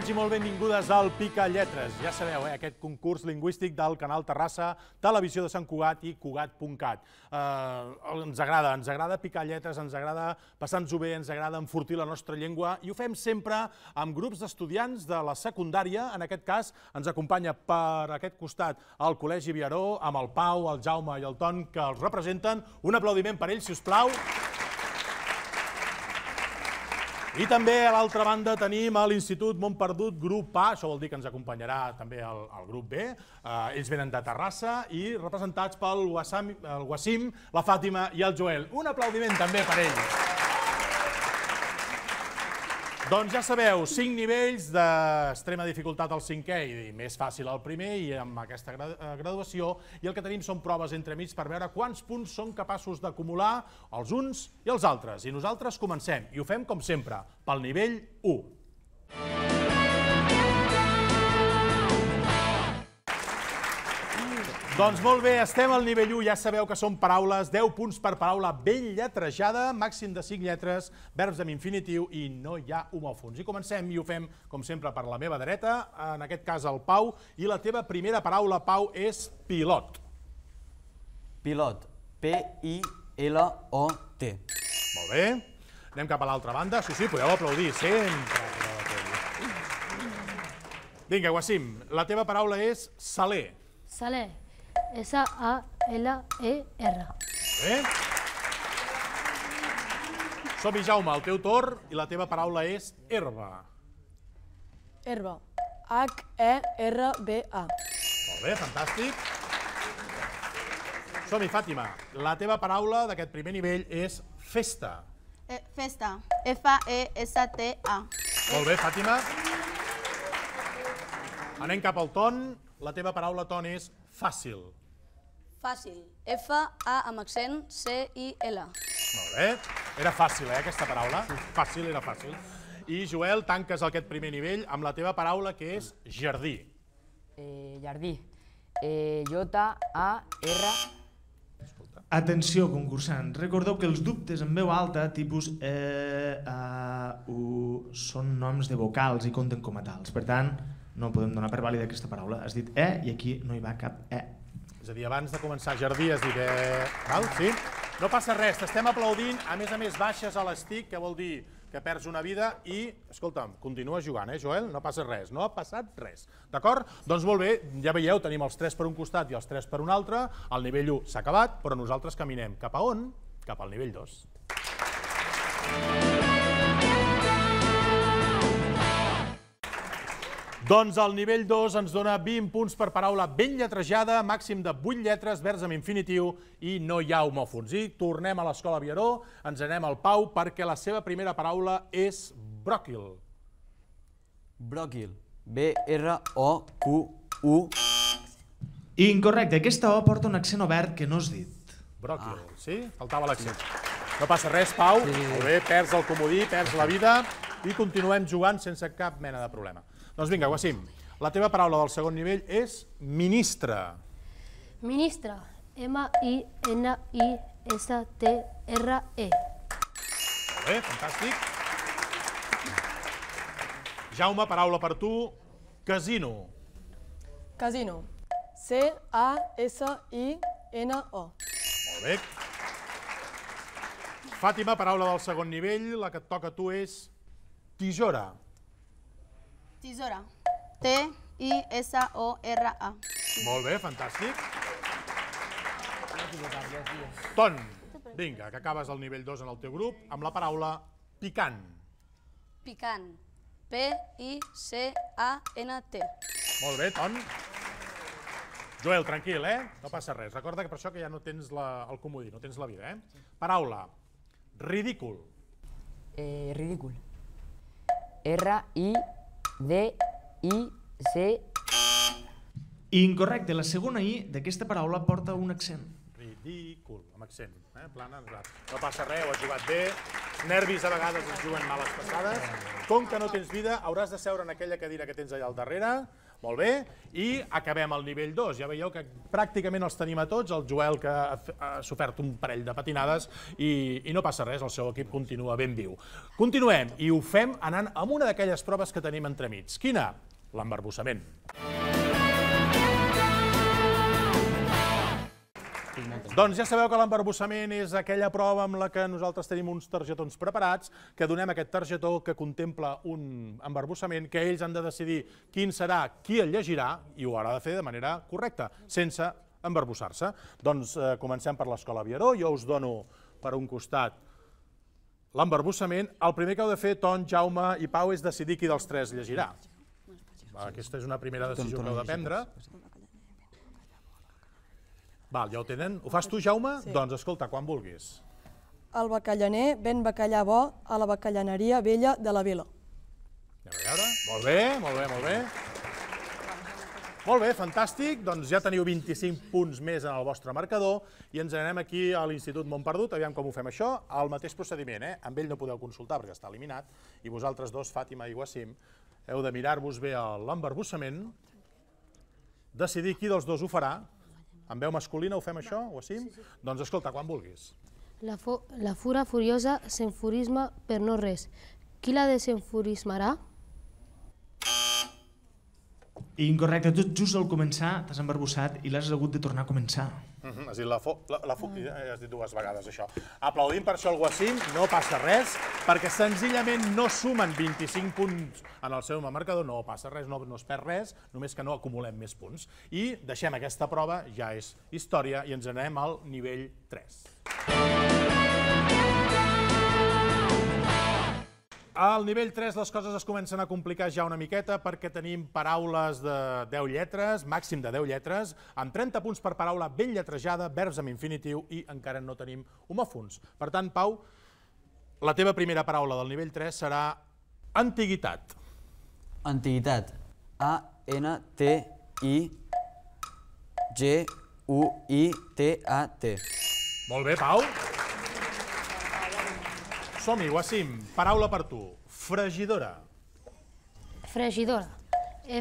Benvinguts i molt benvingudes al Pica Lletres. Ja sabeu, eh, aquest concurs lingüístic del canal Terrassa, Televisió de Sant Cugat i Cugat.cat. Eh, ens agrada, ens agrada picar lletres, ens agrada passar-nos-ho bé, ens agrada enfortir la nostra llengua i ho fem sempre amb grups d'estudiants de la secundària. En aquest cas, ens acompanya per aquest costat el Col·legi Viaró, amb el Pau, el Jaume i el Ton, que els representen. Un aplaudiment per ells, si us plau. Aplausos. I també a l'altra banda tenim a l'Institut Montperdut Grup A, això vol dir que ens acompanyarà també el, el grup B. Uh, ells venen de Terrassa i representats pel Wassam, el Wassim, la Fàtima i el Joel. Un aplaudiment també per ells. Doncs ja sabeu, 5 nivells d'extrema dificultat al cinquè i més fàcil al primer i amb aquesta eh, graduació. I el que tenim són proves entre mig per veure quants punts són capaços d'acumular els uns i els altres. I nosaltres comencem, i ho fem com sempre, pel nivell 1. Doncs molt bé, estem al nivell 1, ja sabeu que són paraules, 10 punts per paraula ben lletrejada, màxim de 5 lletres, verbs amb infinitiu i no hi ha homòfons. I comencem i ho fem, com sempre, per la meva dreta, en aquest cas el Pau, i la teva primera paraula, Pau, és pilot. Pilot, P-I-L-O-T. Molt bé. Anem cap a l'altra banda. Sí, sí, podeu aplaudir sempre. Vinga, Guassim, la teva paraula és saler. Saler. S-A-L-E-R. Bé. Som-hi, Jaume, el teu torn i la teva paraula és herba. Herba. H-E-R-B-A. Molt bé, fantàstic. Som-hi, Fàtima. La teva paraula d'aquest primer nivell és festa. Eh, festa. F-A-E-S-T-A. Molt bé, Fàtima. Anem cap al ton. La teva paraula, ton, és Fàcil. Fàcil. F-A amb accent C-I-L. Molt bé. Era fàcil, eh, aquesta paraula? Fàcil, era fàcil. I, Joel, tanques aquest primer nivell amb la teva paraula, que és jardí. Eh, jardí. Eh, J-A-R... Atenció, concursant. Recordeu que els dubtes en veu alta, tipus eh, a, u, són noms de vocals i compten com a tals. Per tant, no podem donar per vàlida aquesta paraula. Has dit E i aquí no hi va cap E. És a dir, abans de començar, Jardí, has dit E... Val? Sí? No passa res, estem aplaudint. A més a més, baixes a l'estic, que vol dir que perds una vida i, escolta'm, continua jugant, eh, Joel? No passa res, no ha passat res. D'acord? Doncs molt bé, ja veieu, tenim els 3 per un costat i els 3 per un altre. El nivell 1 s'ha acabat, però nosaltres caminem cap a on? Cap al nivell 2. Aplausos Doncs el nivell 2 ens dona 20 punts per paraula ben lletrejada, màxim de 8 lletres, vers amb infinitiu i no hi ha homòfons. I tornem a l'escola Viaró, ens anem al Pau perquè la seva primera paraula és bròquil. Bròquil. B-R-O-Q-U. Incorrecte, aquesta O porta un accent obert que no has dit. Bròquil, ah. sí? Faltava l'accent. No passa res, Pau. Molt bé, perds el comodí, perds la vida i continuem jugant sense cap mena de problema. Doncs vinga, Guassim, la teva paraula del segon nivell és ministre. Ministre, M-I-N-I-S-T-R-E. Molt bé, fantàstic. Jaume, paraula per tu. Casino. Casino. C-A-S-I-N-O. Molt bé. Fàtima, paraula del segon nivell. La que et toca a tu és tijora. Tijora. Tisora. T-I-S-O-R-A. Molt bé, fantàstic. Ton, vinga, que acabes el nivell 2 en el teu grup, amb la paraula picant. Picant. P-I-C-A-N-T. Molt bé, Ton. Joel, tranquil, eh? No passa res. Recorda que per això que ja no tens la, el comodí, no tens la vida, eh? Paraula. Ridícul. Eh, ridícul. R-I-D-I-C-U-L D, I, C... Incorrecte, la segona I d'aquesta paraula porta un accent. Ridícul, amb accent, eh? plana. No passa res, ho has jugat bé, nervis a vegades ens juguen males passades. Com que no tens vida, hauràs de seure en aquella cadira que tens allà al darrere, molt bé, i acabem al nivell 2. Ja veieu que pràcticament els tenim a tots, el Joel que ha, sofert un parell de patinades i, i no passa res, el seu equip continua ben viu. Continuem i ho fem anant amb una d'aquelles proves que tenim entremig. Quina? L'embarbussament. L'embarbussament. Doncs ja sabeu que l'embarbussament és aquella prova amb la que nosaltres tenim uns targetons preparats, que donem aquest targetó que contempla un embarbussament, que ells han de decidir quin serà, qui el llegirà, i ho haurà de fer de manera correcta, sense embarbussar-se. Doncs eh, comencem per l'Escola Viaró, jo us dono per un costat l'embarbussament. El primer que heu de fer, Ton, Jaume i Pau, és decidir qui dels tres llegirà. Aquesta és una primera decisió que heu de prendre. Doncs Val, ja ho tenen. Ho fas tu, Jaume? Sí. Doncs escolta, quan vulguis. El bacallaner ven bacallà bo a la bacallaneria vella de la vila. Anem a veure. Molt bé, molt bé, molt bé. Molt bé, fantàstic. Doncs ja teniu 25 punts més en el vostre marcador i ens anem aquí a l'Institut Montperdut. Aviam com ho fem això. El mateix procediment, eh? Amb ell no podeu consultar perquè està eliminat i vosaltres dos, Fàtima i Guassim, heu de mirar-vos bé l'embarbussament, decidir qui dels dos ho farà, amb veu masculina ho fem això, o així? Sí, sí. Doncs escolta, quan vulguis. La, la fura furiosa s'enfurisma per no res. Qui la desenfurismarà? I incorrecte, tot just al començar t'has embarbussat i l'has hagut de tornar a començar. Mm -hmm, has dit la, fo la, la fo mm. Eh? has dit dues vegades això. Aplaudim per això el Guacim, no passa res, perquè senzillament no sumen 25 punts en el seu marcador, no passa res, no, no es perd res, només que no acumulem més punts. I deixem aquesta prova, ja és història, i ens anem al nivell 3. Al nivell 3 les coses es comencen a complicar ja una miqueta perquè tenim paraules de 10 lletres, màxim de 10 lletres, amb 30 punts per paraula ben lletrejada, verbs amb infinitiu i encara no tenim homòfons. Per tant, Pau, la teva primera paraula del nivell 3 serà antiguitat. Antiguitat. A-N-T-I-G-U-I-T-A-T. Molt bé, Pau. Som-hi, Wassim. Paraula per tu. Fregidora. Fregidora.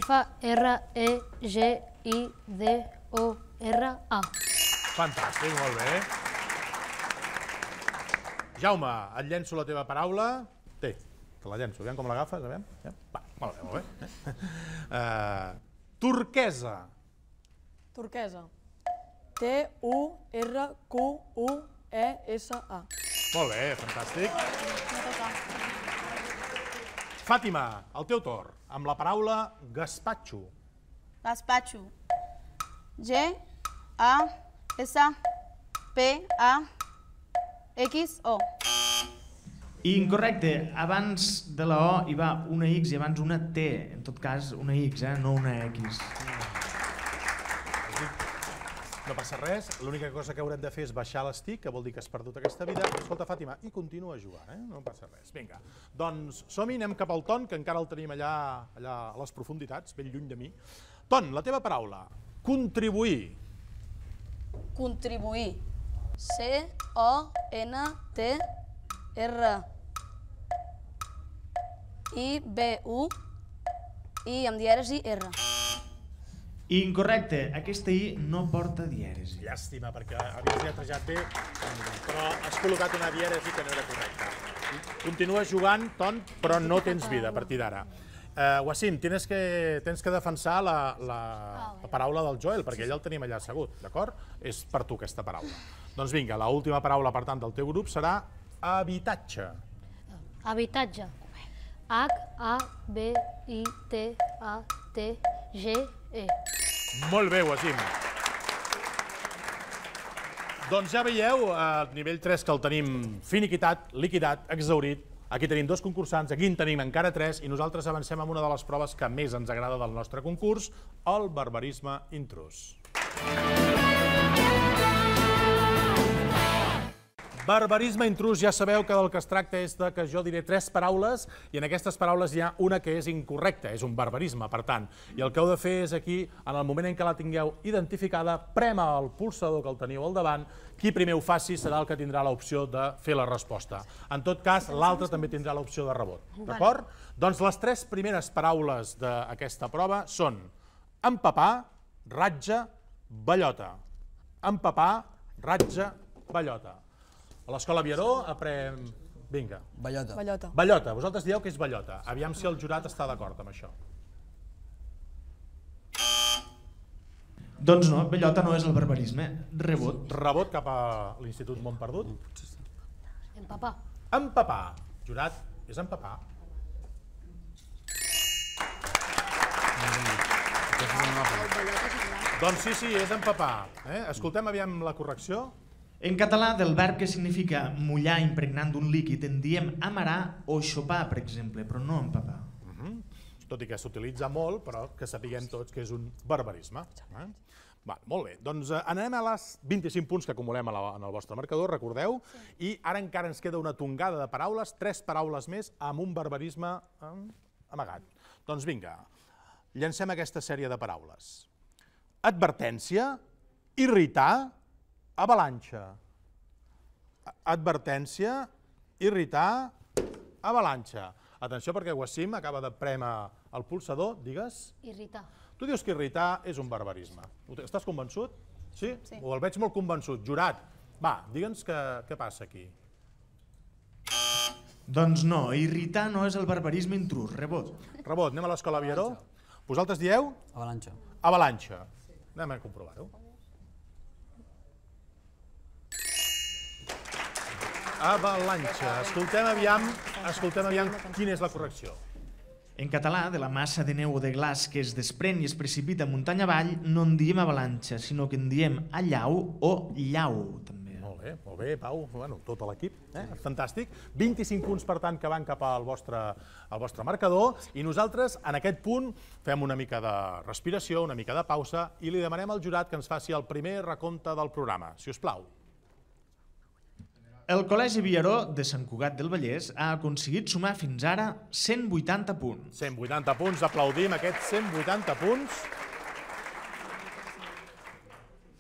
F-R-E-G-I-D-O-R-A. Fantàstic, molt bé. Jaume, et llenço la teva paraula. Té, te la llenço. Aviam com l'agafes, aviam. Ja. Va, molt bé, molt bé. Uh, turquesa. Turquesa. T-U-R-Q-U-E-S-A. Molt bé, fantàstic. Fàtima, el teu torn, amb la paraula gaspatxo. Gaspatxo. G-A-S-P-A-X-O. Incorrecte. Abans de la O hi va una X i abans una T. En tot cas, una X, eh? no una X. Mm. No passa res, l'única cosa que haurem de fer és baixar l'estic, que vol dir que has perdut aquesta vida. Escolta, Fàtima, i continua jugant, eh? No passa res. Vinga, doncs som-hi, anem cap al Ton, que encara el tenim allà, allà a les profunditats, ben lluny de mi. Ton, la teva paraula. Contribuir. Contribuir. C-O-N-T-R. I-B-U. I amb diàresi R. Incorrecte, aquesta I no porta dièresi. Llàstima, perquè havies lletejat bé, però has col·locat una dièresi que no era correcta. Continues jugant, Ton, però no tens vida a partir d'ara. Uh, Wassim, tens que, tens que defensar la, la, la paraula del Joel, perquè ell el tenim allà assegut, d'acord? És per tu aquesta paraula. Doncs vinga, l última paraula, per tant, del teu grup serà habitatge. Habitatge. H-A-B-I-T-A-T-G Eh. Molt bé, Wasim. Doncs ja veieu, al nivell 3 que el tenim finiquitat, liquidat, exaurit, Aquí tenim dos concursants, aquí en tenim encara tres, i nosaltres avancem amb una de les proves que més ens agrada del nostre concurs, el barbarisme intrus. Música Barbarisme intrus, ja sabeu que del que es tracta és de que jo diré tres paraules i en aquestes paraules hi ha una que és incorrecta, és un barbarisme, per tant. I el que heu de fer és aquí, en el moment en què la tingueu identificada, prema el pulsador que el teniu al davant, qui primer ho faci serà el que tindrà l'opció de fer la resposta. En tot cas, l'altre també tindrà l'opció de rebot, d'acord? Doncs les tres primeres paraules d'aquesta prova són empapar, ratja, ballota. Empapar, ratja, ballota. A l'escola Vieró aprem... Vinga. Ballota. Ballota. Ballota. Vosaltres dieu que és ballota. Aviam si el jurat està d'acord amb això. Doncs no, bellota no és el barbarisme. Rebot. Rebot cap a l'Institut Montperdut. En papà. Jurat, és papà. Doncs sí, sí, és empapar. Eh? Escoltem aviam la correcció. En català, del verb que significa mullar impregnant d'un líquid en diem amarar o xopar, per exemple, però no empapar. Mm -hmm. Tot i que s'utilitza molt, però que sapiguem tots que és un barbarisme. Eh? Va, molt bé, doncs eh, anem a les 25 punts que acumulem a la, en el vostre marcador, recordeu, sí. i ara encara ens queda una tongada de paraules, tres paraules més, amb un barbarisme eh, amagat. Doncs vinga, llancem aquesta sèrie de paraules. Advertència, irritar, avalanxa, advertència, irritar, avalanxa. Atenció perquè Guassim acaba de prema el pulsador, digues? Irritar. Tu dius que irritar és un barbarisme. Estàs convençut? Sí? sí. O el veig molt convençut, jurat. Va, digue'ns què passa aquí. Doncs no, irritar no és el barbarisme intrus, rebot. Rebot, anem a l'escola Vieró. Vosaltres dieu? Avalanxa. Avalanxa. Anem a comprovar-ho. Avalanxa. Escoltem aviam, escoltem aviam quina és la correcció. En català, de la massa de neu o de glaç que es desprèn i es precipita muntanya avall, no en diem avalanxa, sinó que en diem allau o llau, també. Molt bé, molt bé, Pau, bueno, tot l'equip, eh? fantàstic. 25 punts, per tant, que van cap al vostre, al vostre marcador, i nosaltres, en aquest punt, fem una mica de respiració, una mica de pausa, i li demanem al jurat que ens faci el primer recompte del programa, si us plau. El Col·legi Viaró de Sant Cugat del Vallès ha aconseguit sumar fins ara 180 punts. 180 punts, aplaudim aquests 180 punts.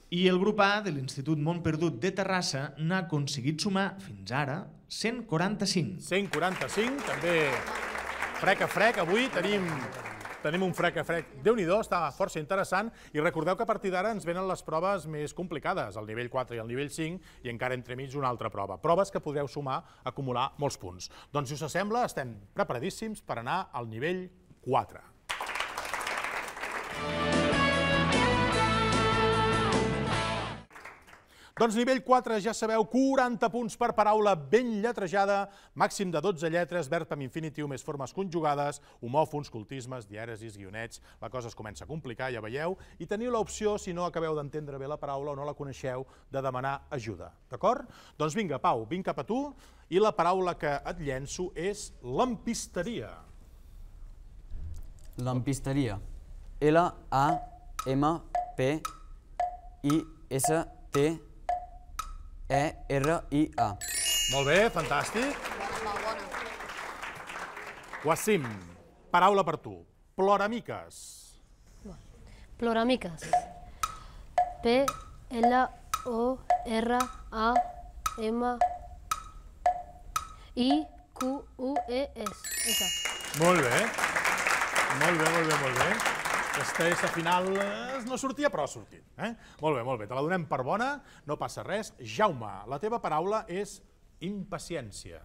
I el grup A de l'Institut Montperdut de Terrassa n'ha aconseguit sumar fins ara 145. 145, també frec a frec. Avui tenim Tenim un frec a frec. Déu-n'hi-do, està força interessant. I recordeu que a partir d'ara ens venen les proves més complicades, el nivell 4 i el nivell 5, i encara entre mig una altra prova. Proves que podreu sumar, acumular molts punts. Doncs, si us sembla, estem preparadíssims per anar al nivell 4. Gràcies. Doncs nivell 4, ja sabeu, 40 punts per paraula ben lletrejada, màxim de 12 lletres, verb amb infinitiu, més formes conjugades, homòfons, cultismes, diàresis, guionets... La cosa es comença a complicar, ja veieu, i teniu l'opció, si no acabeu d'entendre bé la paraula o no la coneixeu, de demanar ajuda, d'acord? Doncs vinga, Pau, vinc cap a tu, i la paraula que et llenço és lampisteria. Lampisteria. L-A-M-P-I-S-T-E-R-I-A. E-R-I-A. Molt bé, fantàstic. Molt bona. Wassim, paraula per tu. Ploramiques. Ploramiques. P-L-O-R-A-M-I-Q-U-E-S. Molt bé. Molt bé, molt bé, molt bé. Aquesta S final eh, no sortia, però ha sortit. Eh? Molt bé, molt bé, te la donem per bona, no passa res. Jaume, la teva paraula és impaciència.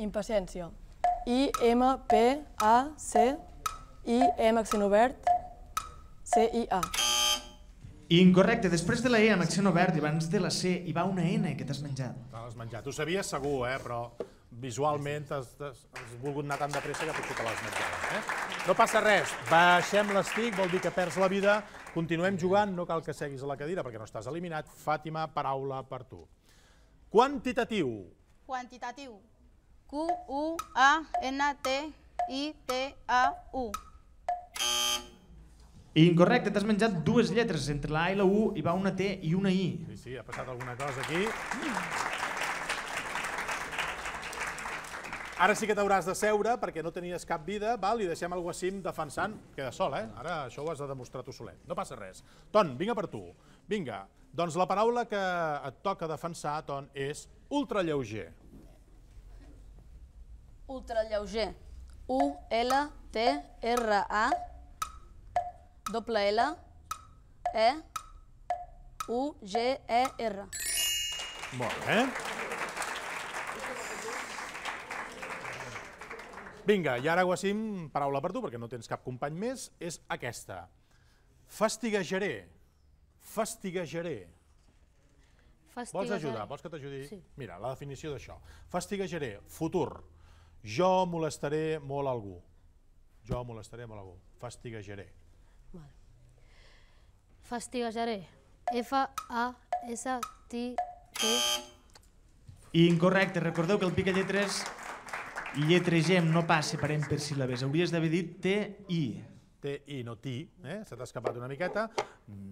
Impaciència. I-M-P-A-C-I-M accent obert, C-I-A. Incorrecte, després de la E amb accent obert i abans de la C hi va una N que t'has menjat. T'has menjat, ho sabies segur, eh? però visualment has, has, has volgut anar tan de pressa que potser te l'has menjat. Eh? No passa res, baixem l'estic, vol dir que perds la vida, continuem jugant, no cal que seguis a la cadira perquè no estàs eliminat. Fàtima, paraula per tu. Quantitatiu. Quantitatiu. Q-U-A-N-T-I-T-A-U. Incorrecte, t'has menjat dues lletres, entre la A i la U hi va una T i una I. Sí, sí, ha passat alguna cosa aquí. Mm. Ara sí que t'hauràs de seure perquè no tenies cap vida, val? i deixem el Guassim defensant. Queda sol, eh? Ara això ho has de demostrar tu solet. No passa res. Ton, vinga per tu. Vinga, doncs la paraula que et toca defensar, Ton, és ultralleuger. Ultralleuger. U-L-T-R-A doble L E U-G-E-R. Molt bé. Vinga, i ara, Guacim, paraula per tu, perquè no tens cap company més, és aquesta. Fastiguejaré. Fastiguejaré. Vols ajudar? Vols que t'ajudi? Sí. Mira, la definició d'això. Fastiguejaré, futur. Jo molestaré molt algú. Jo molestaré molt algú. Fastiguejaré. Vale. Fastiguejaré. F-A-S-T-E... Incorrecte. Recordeu que el de lletres Lletregem, no passa parem per síl·labes. Hauries d'haver dit T-I. T-I, no T, eh? se t'ha escapat una miqueta,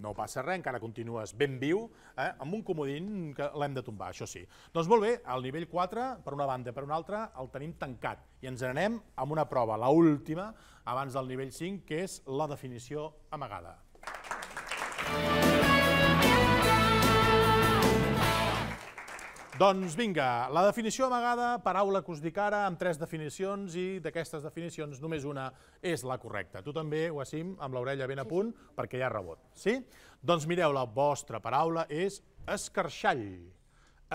no passa res, encara continues ben viu, eh? amb un comodín que l'hem de tombar, això sí. Doncs molt bé, el nivell 4, per una banda, per una altra, el tenim tancat i ens n'anem amb una prova, la última abans del nivell 5, que és la definició amagada. Aplausos Doncs vinga, la definició amagada, paraula que us dic ara, amb tres definicions i d'aquestes definicions només una és la correcta. Tu també, Wassim, amb l'orella ben a punt, sí, sí. perquè hi ha rebot, sí? Doncs mireu, la vostra paraula és escarxall.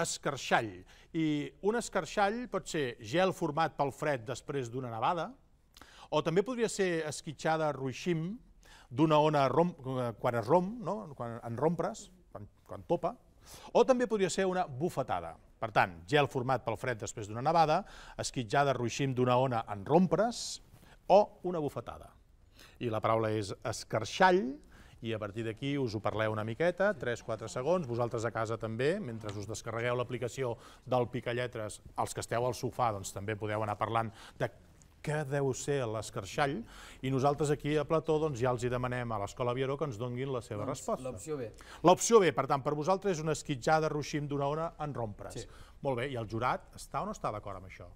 Escarxall. I un escarxall pot ser gel format pel fred després d'una nevada, o també podria ser esquitxada ruixim, d'una ona rom, eh, quan es romp, no? quan en rompres, quan, quan topa, o també podria ser una bufetada. Per tant, gel format pel fred després d'una nevada, esquitjada ruixim d'una ona en rompres o una bufetada. I la paraula és escarxall, i a partir d'aquí us ho parleu una miqueta, 3-4 segons, vosaltres a casa també, mentre us descarregueu l'aplicació del Picalletres, els que esteu al sofà doncs també podeu anar parlant de que deu ser l'escarxall, i nosaltres aquí a Plató doncs, ja els hi demanem a l'Escola Vieró que ens donguin la seva doncs, resposta. L'opció B. L'opció B, per tant, per vosaltres és una esquitjada ruixim d'una hora en rompres. Sí. Molt bé, i el jurat està o no està d'acord amb això?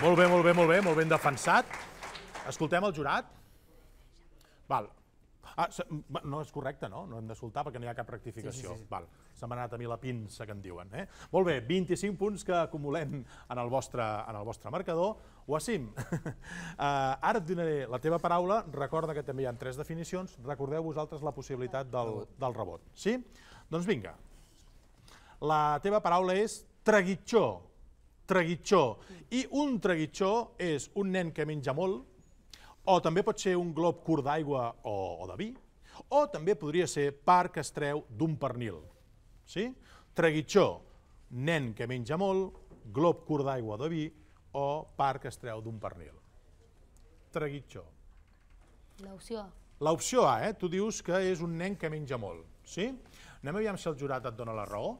Molt bé, molt bé, molt bé, molt ben defensat. Escoltem el jurat. Val, Ah, no és correcte, no? No hem de soltar perquè no hi ha cap rectificació. Sí, sí, sí. Val. Se m'ha anat a mi la pinça, que en diuen. Eh? Molt bé, 25 punts que acumulem en el vostre, en el vostre marcador. Wassim, uh, ara et donaré la teva paraula. Recorda que també hi ha tres definicions. Recordeu vosaltres la possibilitat del, del rebot. Sí? Doncs vinga. La teva paraula és traguitxó. Traguitxó. I un traguitxó és un nen que menja molt, o també pot ser un glob curt d'aigua o, o de vi, o també podria ser part que es treu d'un pernil. Sí? Treguitxó, nen que menja molt, glob curt d'aigua o de vi, o part que es treu d'un pernil. Treguitxó. L'opció A. L'opció A, eh? Tu dius que és un nen que menja molt, sí? Anem a veure si el jurat et dona la raó.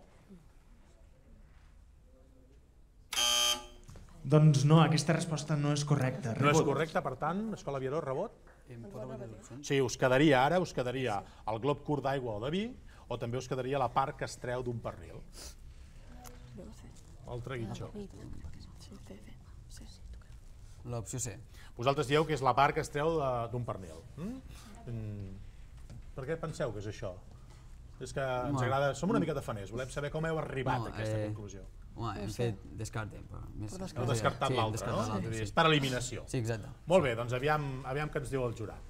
Doncs no, aquesta resposta no és correcta. Rebot. No és correcta, per tant, Escola Aviador, rebot? Sí, us quedaria ara, us quedaria el glob curt d'aigua o de vi, o també us quedaria la part que es treu d'un pernil. El treguitxó. L'opció C. Vosaltres dieu que és la part que es treu eh, d'un pernil. Mm? mm? Per què penseu que és això? És que ens agrada... Som una mica de faners, volem saber com heu arribat a aquesta eh, conclusió. Home, hem fet descarte, però... Més... Heu descartat, descartat sí, l'altre, no? Sí, sí. És per eliminació. Sí, exacte. Molt bé, doncs aviam, aviam què ens diu el jurat.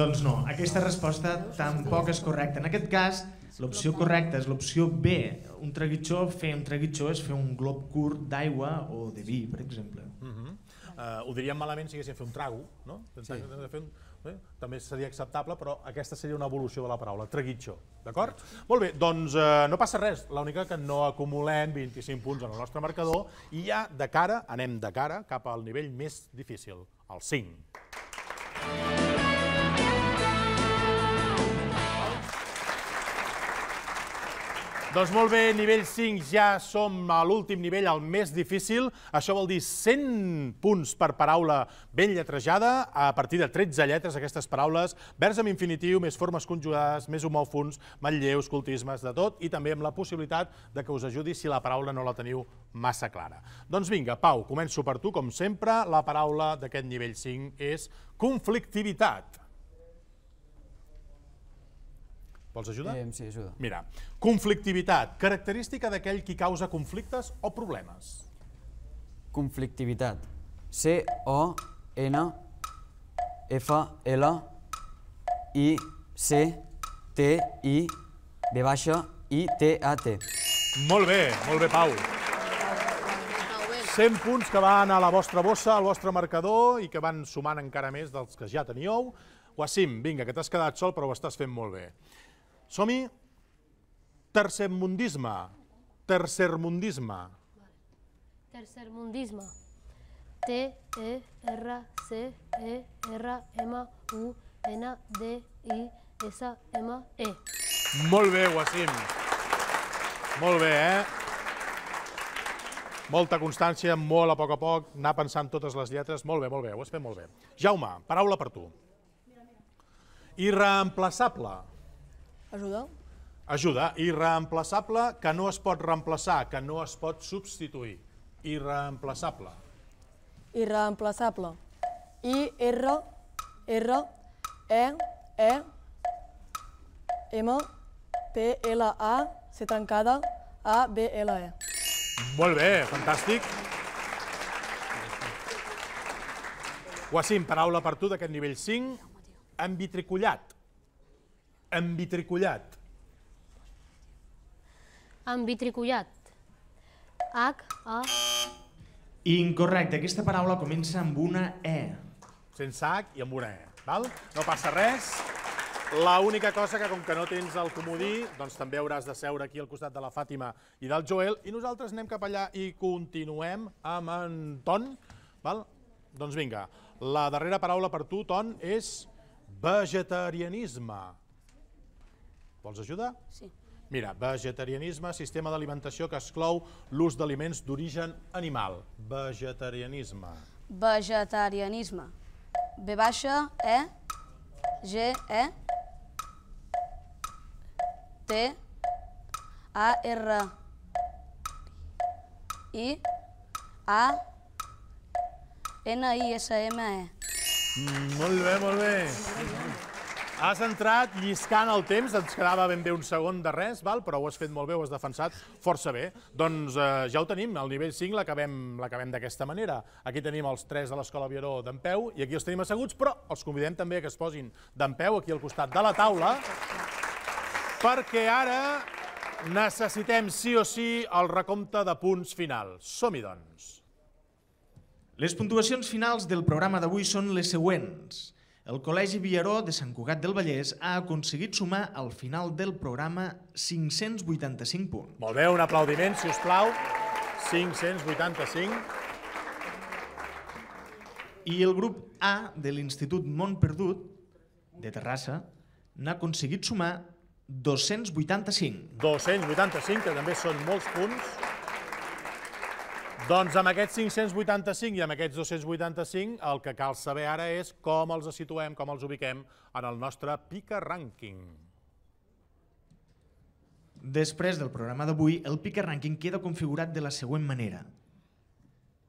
Doncs no, aquesta resposta tampoc és correcta. En aquest cas, l'opció correcta és l'opció B. Un traguitxó, fer un traguitxó és fer un glob curt d'aigua o de vi, per exemple. Uh -huh. uh, ho diríem malament si haguéssim fer un trago, no? Sí. Fer un, Eh? També seria acceptable, però aquesta seria una evolució de la paraula, traguitxo, d'acord? Molt bé, doncs eh, no passa res, l'única que no acumulem 25 punts en el nostre marcador i ja de cara, anem de cara cap al nivell més difícil, el 5. Doncs molt bé, nivell 5, ja som a l'últim nivell, el més difícil. Això vol dir 100 punts per paraula ben lletrejada, a partir de 13 lletres, aquestes paraules, vers amb infinitiu, més formes conjugades, més homòfons, matlleus, cultismes, de tot, i també amb la possibilitat de que us ajudi si la paraula no la teniu massa clara. Doncs vinga, Pau, començo per tu, com sempre. La paraula d'aquest nivell 5 és conflictivitat. Vols ajuda? Eh, sí, ajuda. Mira, conflictivitat, característica d'aquell qui causa conflictes o problemes. Conflictivitat. C-O-N-F-L-I-C-T-I v I-T-A-T. Molt bé, molt bé, Pau. 100 punts que van a la vostra bossa, al vostre marcador, i que van sumant encara més dels que ja teníeu. Wassim, vinga, que t'has quedat sol, però ho estàs fent molt bé. Som-hi? Tercermundisme. Tercermundisme. Tercermundisme. T-E-R-C-E-R-M-U-N-D-I-S-M-E. E, e. Molt bé, Wassim. Molt bé, eh? Molta constància, molt a poc a poc, anar pensant totes les lletres. Molt bé, molt bé, ho has fet molt bé. Jaume, paraula per tu. Irreemplaçable. Ajuda. Ajuda. Irreemplaçable, que no es pot reemplaçar, que no es pot substituir. Irreemplaçable. Irreemplaçable. I, R, R, E, E, M, P, L, A, C tancada, A, B, L, E. Molt bé, fantàstic. Guacim, paraula per tu d'aquest nivell 5, envitricollat. Envitricollat. Envitricollat. H-A... Incorrecte. Aquesta paraula comença amb una E. Sense H i amb una E. Val? No passa res. La única cosa que, com que no tens el comodí, doncs també hauràs de seure aquí al costat de la Fàtima i del Joel, i nosaltres anem cap allà i continuem amb en Ton. Val? Doncs vinga, la darrera paraula per tu, Ton, és vegetarianisme. Vols ajudar? Sí. Mira, vegetarianisme, sistema d'alimentació que exclou l'ús d'aliments d'origen animal. Vegetarianisme. Vegetarianisme. B baixa, E, G, E, T, A, R, I, A, N, I, S, M, E. Mm, molt bé, molt bé. Has entrat lliscant el temps, ens quedava ben bé un segon de res, val? però ho has fet molt bé, ho has defensat força bé. Doncs eh, ja ho tenim, al nivell 5 l'acabem d'aquesta manera. Aquí tenim els 3 de l'Escola Aviaró d'en Peu i aquí els tenim asseguts, però els convidem també que es posin d'en Peu aquí al costat de la taula, perquè ara necessitem sí o sí el recompte de punts final. Som-hi, doncs. Les puntuacions finals del programa d'avui són les següents. El Col·legi Viaró de Sant Cugat del Vallès ha aconseguit sumar al final del programa 585 punts. Molt bé, un aplaudiment, si us plau. 585. I el grup A de l'Institut Mont Perdut de Terrassa n'ha aconseguit sumar 285. 285, que també són molts punts. Doncs amb aquests 585 i amb aquests 285, el que cal saber ara és com els situem, com els ubiquem en el nostre Pica Ranking. Després del programa d'avui, el Pica Ranking queda configurat de la següent manera.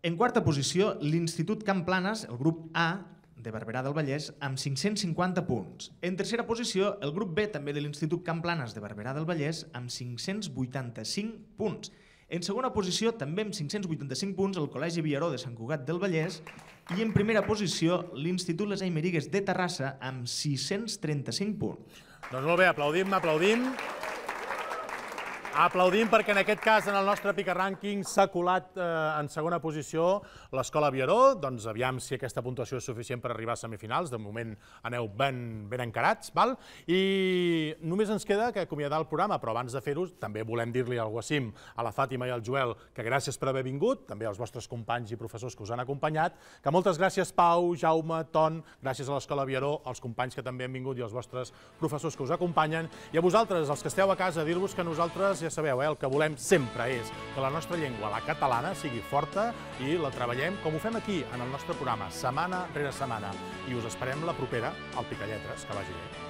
En quarta posició, l'Institut Camp Planes, el grup A, de Barberà del Vallès amb 550 punts. En tercera posició, el grup B també de l'Institut Camp Planes de Barberà del Vallès amb 585 punts. En segona posició, també amb 585 punts, el Col·legi Viaró de Sant Cugat del Vallès i en primera posició, l'Institut Les Aimerigues de Terrassa amb 635 punts. Doncs molt bé, aplaudim, aplaudim. Aplaudim perquè en aquest cas en el nostre pica rànquing s'ha colat eh, en segona posició l'escola Viaró, doncs aviam si aquesta puntuació és suficient per arribar a semifinals, de moment aneu ben, ben encarats, val? i només ens queda que acomiadar el programa, però abans de fer-ho també volem dir-li al Guassim, a la Fàtima i al Joel que gràcies per haver vingut, també als vostres companys i professors que us han acompanyat, que moltes gràcies Pau, Jaume, Ton, gràcies a l'escola Viaró, als companys que també han vingut i als vostres professors que us acompanyen, i a vosaltres, els que esteu a casa, dir-vos que nosaltres ja sabeu, eh, el que volem sempre és que la nostra llengua, la catalana, sigui forta i la treballem com ho fem aquí, en el nostre programa, setmana rere setmana. I us esperem la propera al Picalletres. Que vagi bé.